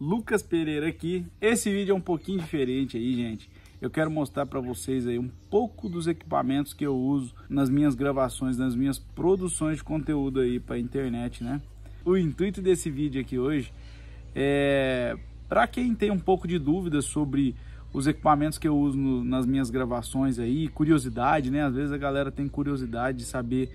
Lucas Pereira aqui. Esse vídeo é um pouquinho diferente aí, gente. Eu quero mostrar para vocês aí um pouco dos equipamentos que eu uso nas minhas gravações, nas minhas produções de conteúdo aí para internet, né? O intuito desse vídeo aqui hoje é para quem tem um pouco de dúvida sobre os equipamentos que eu uso no, nas minhas gravações aí, curiosidade, né? Às vezes a galera tem curiosidade de saber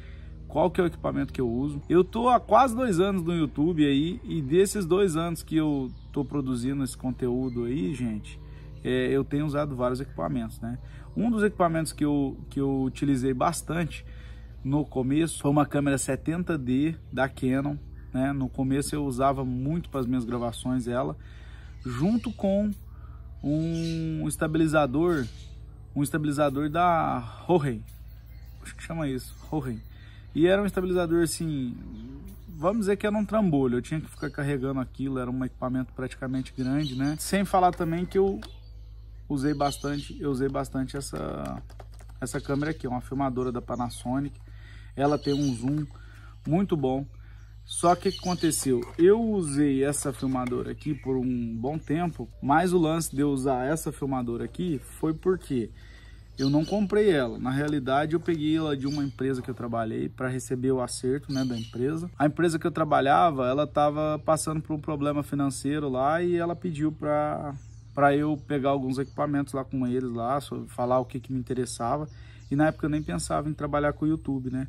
qual que é o equipamento que eu uso. Eu tô há quase dois anos no YouTube aí e desses dois anos que eu tô produzindo esse conteúdo aí, gente, é, eu tenho usado vários equipamentos, né? Um dos equipamentos que eu, que eu utilizei bastante no começo foi uma câmera 70D da Canon, né? No começo eu usava muito para as minhas gravações ela, junto com um estabilizador, um estabilizador da Rohei, acho que chama isso, Rohei. E era um estabilizador assim, vamos dizer que era um trambolho, eu tinha que ficar carregando aquilo, era um equipamento praticamente grande, né? Sem falar também que eu usei bastante, eu usei bastante essa essa câmera aqui, é uma filmadora da Panasonic. Ela tem um zoom muito bom. Só que o que aconteceu? Eu usei essa filmadora aqui por um bom tempo, mas o lance de eu usar essa filmadora aqui foi porque eu não comprei ela. Na realidade, eu peguei ela de uma empresa que eu trabalhei para receber o acerto né, da empresa. A empresa que eu trabalhava, ela estava passando por um problema financeiro lá e ela pediu para para eu pegar alguns equipamentos lá com eles lá, falar o que, que me interessava. E na época eu nem pensava em trabalhar com o YouTube, né?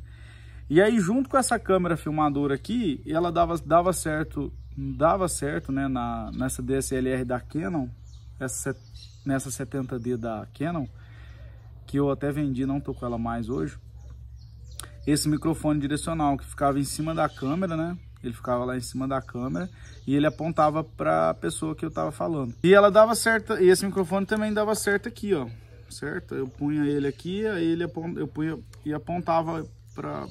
E aí junto com essa câmera filmadora aqui, ela dava, dava certo, dava certo, né, na, nessa DSLR da Canon, essa, nessa 70D da Canon, que eu até vendi, não tô com ela mais hoje, esse microfone direcional que ficava em cima da câmera, né? Ele ficava lá em cima da câmera e ele apontava para a pessoa que eu tava falando. E ela dava certa, e esse microfone também dava certo aqui, ó. Certo? Eu punha ele aqui, aí ele apont, eu punha e apontava para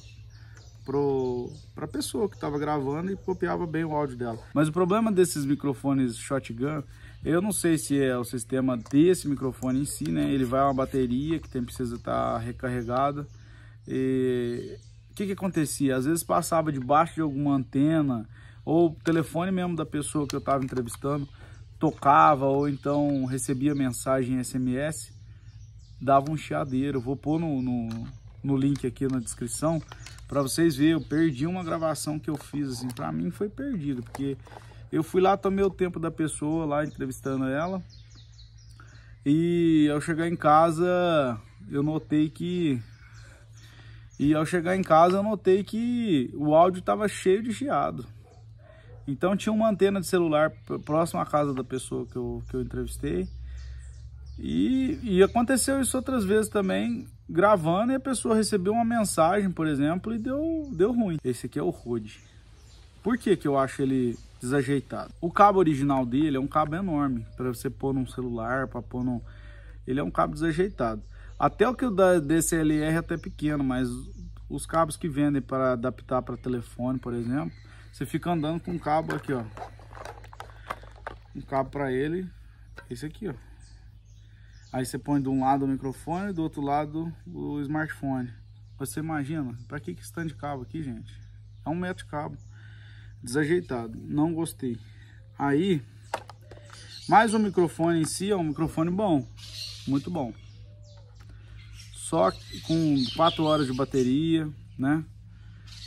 pro para pessoa que estava gravando e copiava bem o áudio dela. Mas o problema desses microfones shotgun eu não sei se é o sistema desse microfone em si, né? Ele vai a uma bateria que tem, precisa estar tá recarregada. E o que, que acontecia? Às vezes passava debaixo de alguma antena ou o telefone mesmo da pessoa que eu estava entrevistando tocava ou então recebia mensagem SMS, dava um chiadeiro. Vou pôr no, no, no link aqui na descrição para vocês verem. Eu perdi uma gravação que eu fiz assim, para mim foi perdido, porque eu fui lá, tomei o tempo da pessoa lá, entrevistando ela. E ao chegar em casa, eu notei que... E ao chegar em casa, eu notei que o áudio estava cheio de chiado. Então tinha uma antena de celular próxima à casa da pessoa que eu, que eu entrevistei. E, e, aconteceu isso outras vezes também, gravando e a pessoa recebeu uma mensagem, por exemplo, e deu, deu ruim. Esse aqui é o Rode. Por que, que eu acho ele desajeitado. O cabo original dele é um cabo enorme para você pôr num celular, para pôr num... Ele é um cabo desajeitado. Até o que o da DCLR é até pequeno, mas os cabos que vendem para adaptar para telefone, por exemplo, você fica andando com um cabo aqui, ó. Um cabo para ele, esse aqui, ó. Aí você põe de um lado o microfone e do outro lado o smartphone. Você imagina, para que que stand de cabo aqui, gente? É um metro de cabo desajeitado, não gostei. Aí, mais um microfone em si é um microfone bom, muito bom. Só com 4 horas de bateria, né?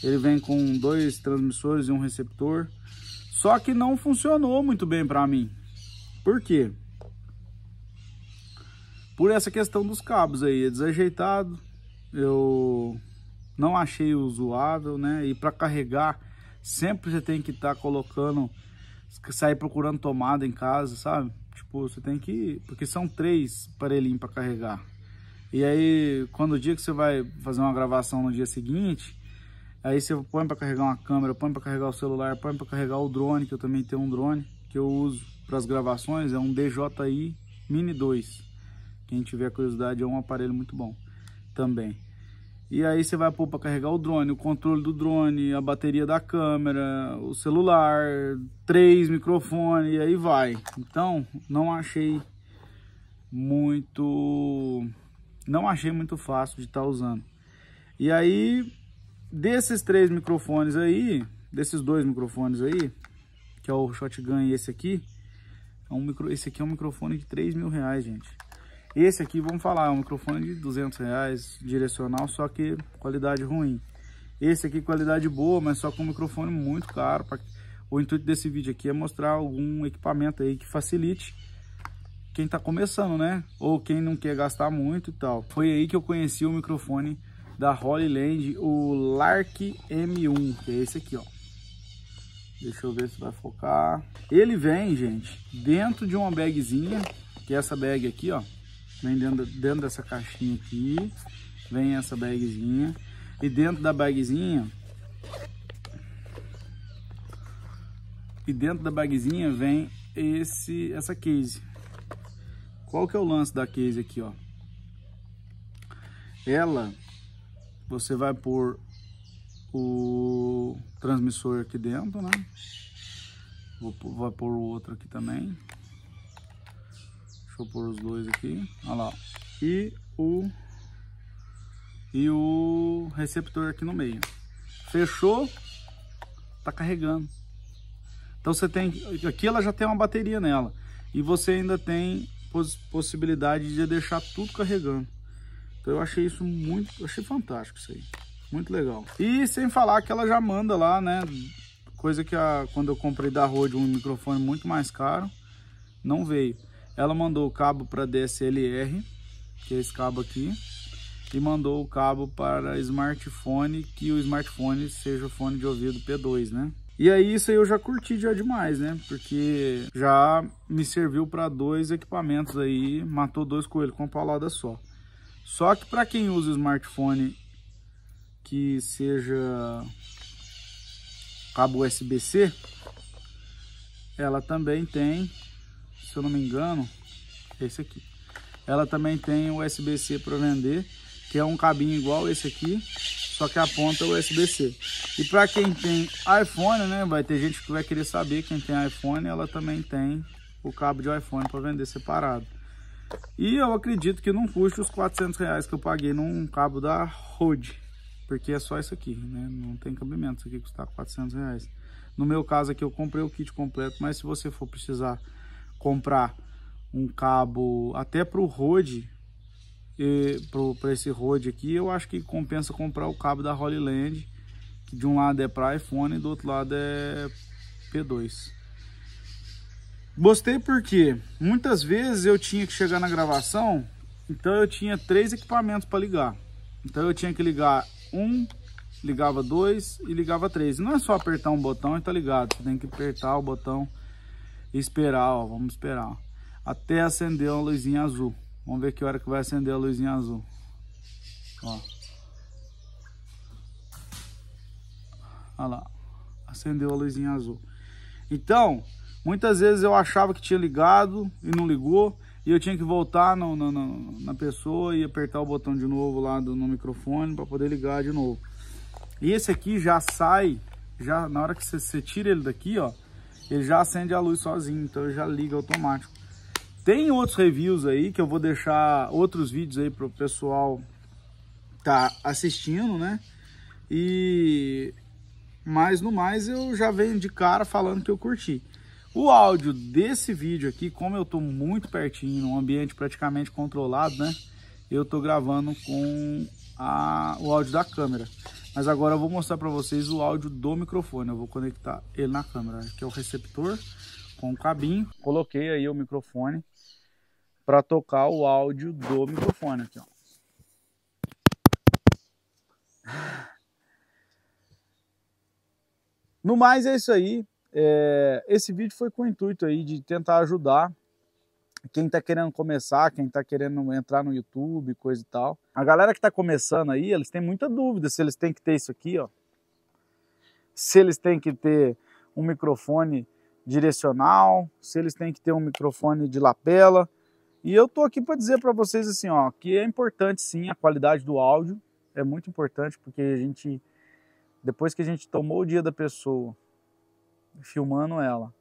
Ele vem com dois transmissores e um receptor. Só que não funcionou muito bem para mim. Por quê? Por essa questão dos cabos aí, é desajeitado. Eu não achei usável, né? E para carregar Sempre você tem que estar tá colocando, sair procurando tomada em casa, sabe? Tipo, você tem que... Porque são três aparelhinhos para carregar. E aí, quando o dia que você vai fazer uma gravação no dia seguinte, aí você põe para carregar uma câmera, põe para carregar o celular, põe para carregar o drone, que eu também tenho um drone que eu uso para as gravações, é um DJI Mini 2. Quem tiver curiosidade, é um aparelho muito bom também. E aí você vai pôr para carregar o drone, o controle do drone, a bateria da câmera, o celular, três microfones e aí vai. Então, não achei muito não achei muito fácil de estar tá usando. E aí desses três microfones aí, desses dois microfones aí, que é o Shotgun e esse aqui, é um micro, esse aqui é um microfone de 3 mil reais, gente. Esse aqui, vamos falar, é um microfone de 200 reais, direcional, só que qualidade ruim. Esse aqui, qualidade boa, mas só com um microfone muito caro. Pra... O intuito desse vídeo aqui é mostrar algum equipamento aí que facilite quem está começando, né? Ou quem não quer gastar muito e tal. Foi aí que eu conheci o microfone da Holy Land, o Lark M1, que é esse aqui, ó. Deixa eu ver se vai focar. Ele vem, gente, dentro de uma bagzinha, que é essa bag aqui, ó. Vem dentro, dentro dessa caixinha aqui. Vem essa bagzinha. E dentro da bagzinha... E dentro da bagzinha vem esse, essa case. Qual que é o lance da case aqui, ó? Ela, você vai pôr o transmissor aqui dentro, né? Vou, pôr o outro aqui também. Deixa eu pôr os dois aqui. Olha lá. E o, e o receptor aqui no meio. Fechou, tá carregando. Então você tem, aqui ela já tem uma bateria nela. E você ainda tem possibilidade de deixar tudo carregando. Então eu achei isso muito, achei fantástico isso aí. Muito legal. E sem falar que ela já manda lá, né? Coisa que a, quando eu comprei da Rode um microfone muito mais caro, não veio. Ela mandou o cabo para DSLR, que é esse cabo aqui, e mandou o cabo para smartphone, que o smartphone seja o fone de ouvido P2, né? E aí isso aí eu já curti já demais, né? Porque já me serviu para dois equipamentos aí, matou dois coelhos com uma paulada só. Só que para quem usa smartphone que seja cabo USB-C, ela também tem se eu não me engano, esse aqui. Ela também tem USB-C para vender, que é um cabinho igual esse aqui, só que a ponta é USB-C. E para quem tem iPhone, né, vai ter gente que vai querer saber, quem tem iPhone, ela também tem o cabo de iPhone para vender separado. E eu acredito que não custe os 400 reais que eu paguei num cabo da Rode, porque é só isso aqui, né, não tem cabimento isso aqui custar 400 reais. No meu caso aqui eu comprei o kit completo, mas se você for precisar comprar um cabo até para o Rode, para esse Rode aqui, eu acho que compensa comprar o cabo da Holy Land, que de um lado é para iPhone e do outro lado é P2. Gostei porque muitas vezes eu tinha que chegar na gravação, então eu tinha três equipamentos para ligar. Então eu tinha que ligar um, ligava dois e ligava três. Não é só apertar um botão e tá ligado, você tem que apertar o botão esperar, ó, vamos esperar. Até acender uma luzinha azul. Vamos ver que hora que vai acender a luzinha azul. Ó. Olha lá. Acendeu a luzinha azul. Então, muitas vezes eu achava que tinha ligado e não ligou. E eu tinha que voltar no, no, no, na pessoa e apertar o botão de novo lá do, no microfone para poder ligar de novo. E esse aqui já sai, já na hora que você tira ele daqui, ó ele já acende a luz sozinho, então já liga automático. Tem outros reviews aí que eu vou deixar outros vídeos aí pro pessoal tá assistindo, né? E mas no mais eu já venho de cara falando que eu curti. O áudio desse vídeo aqui, como eu tô muito pertinho, num ambiente praticamente controlado, né? Eu tô gravando com a... o áudio da câmera. Mas agora eu vou mostrar para vocês o áudio do microfone. Eu vou conectar ele na câmera, que é o receptor com o cabinho. Coloquei aí o microfone para tocar o áudio do microfone aqui, ó. No mais é isso aí. É... esse vídeo foi com o intuito aí de tentar ajudar quem está querendo começar, quem está querendo entrar no YouTube, coisa e tal. A galera que está começando aí, eles têm muita dúvida se eles têm que ter isso aqui, ó. Se eles têm que ter um microfone direcional, se eles têm que ter um microfone de lapela. E eu tô aqui para dizer para vocês assim, ó, que é importante sim a qualidade do áudio, é muito importante porque a gente depois que a gente tomou o dia da pessoa filmando ela,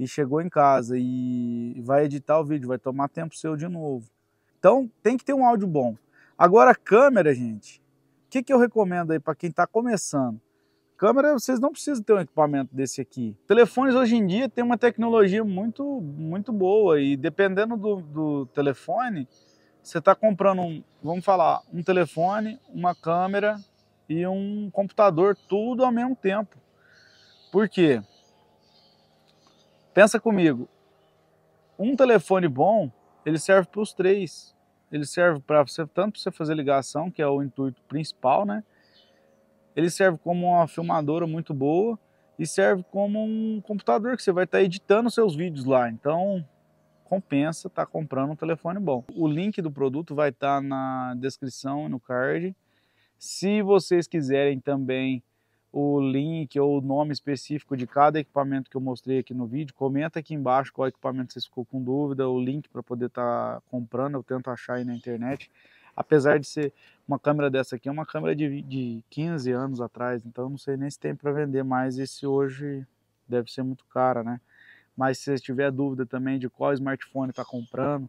e chegou em casa e vai editar o vídeo, vai tomar tempo seu de novo. Então tem que ter um áudio bom. Agora, câmera, gente, o que, que eu recomendo aí para quem está começando? Câmera, vocês não precisam ter um equipamento desse aqui. Telefones hoje em dia tem uma tecnologia muito, muito boa e dependendo do, do telefone, você está comprando um, vamos falar, um telefone, uma câmera e um computador, tudo ao mesmo tempo. Por quê? Pensa comigo. Um telefone bom, ele serve para os três. Ele serve para você tanto para você fazer ligação, que é o intuito principal, né? Ele serve como uma filmadora muito boa e serve como um computador que você vai estar tá editando seus vídeos lá. Então, compensa estar tá comprando um telefone bom. O link do produto vai estar tá na descrição e no card. Se vocês quiserem também o link ou o nome específico de cada equipamento que eu mostrei aqui no vídeo. Comenta aqui embaixo qual equipamento você ficou com dúvida, o link para poder estar tá comprando, eu tento achar aí na internet. Apesar de ser uma câmera dessa aqui, é uma câmera de, de 15 anos atrás, então eu não sei nem se tem para vender mais, esse hoje deve ser muito cara, né? Mas se você tiver dúvida também de qual smartphone está comprando,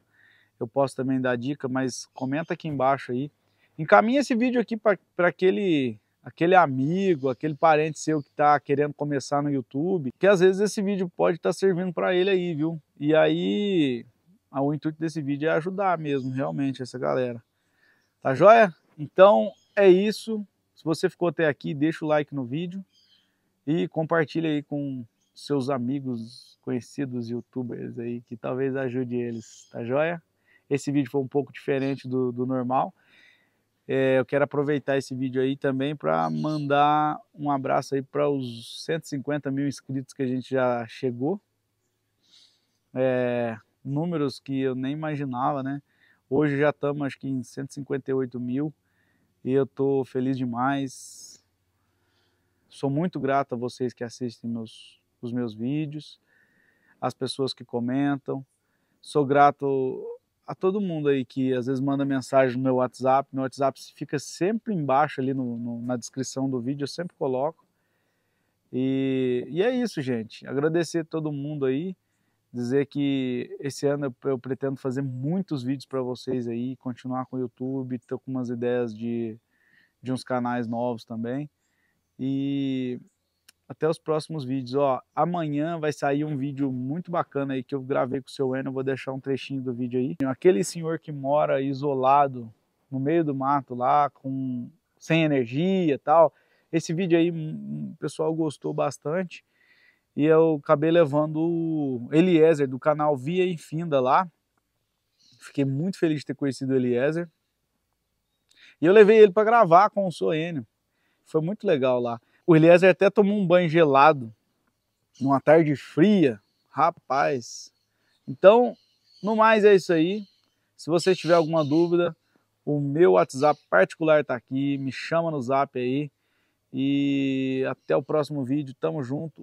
eu posso também dar dica, mas comenta aqui embaixo aí. Encaminha esse vídeo aqui para aquele aquele amigo, aquele parente seu que está querendo começar no YouTube, que às vezes esse vídeo pode estar tá servindo para ele aí, viu? E aí, o intuito desse vídeo é ajudar mesmo, realmente, essa galera. Tá joia? Então, é isso. Se você ficou até aqui, deixa o like no vídeo e compartilha aí com seus amigos, conhecidos youtubers aí, que talvez ajude eles, tá joia? Esse vídeo foi um pouco diferente do, do normal, é, eu quero aproveitar esse vídeo aí também para mandar um abraço aí para os 150 mil inscritos que a gente já chegou. É, números que eu nem imaginava, né? Hoje já estamos acho que em 158 mil e eu estou feliz demais. Sou muito grato a vocês que assistem meus, os meus vídeos, as pessoas que comentam. Sou grato a todo mundo aí que às vezes manda mensagem no meu WhatsApp. Meu WhatsApp fica sempre embaixo ali no, no, na descrição do vídeo, eu sempre coloco. E, e, é isso, gente. Agradecer todo mundo aí. Dizer que esse ano eu, eu pretendo fazer muitos vídeos para vocês aí, continuar com o YouTube, tô com umas ideias de, de uns canais novos também. E até os próximos vídeos. Ó, amanhã vai sair um vídeo muito bacana aí que eu gravei com o seu Eno, vou deixar um trechinho do vídeo aí. Aquele senhor que mora isolado no meio do mato lá, com sem energia e tal. Esse vídeo aí hum, hum, o pessoal gostou bastante e eu acabei levando o Eliezer do canal Via Infinda lá. Fiquei muito feliz de ter conhecido o Eliezer. E eu levei ele para gravar com o Soênio. Foi muito legal lá. O Eliezer até tomou um banho gelado numa tarde fria, rapaz. Então, no mais é isso aí. Se você tiver alguma dúvida, o meu WhatsApp particular tá aqui, me chama no zap aí. E até o próximo vídeo, tamo junto.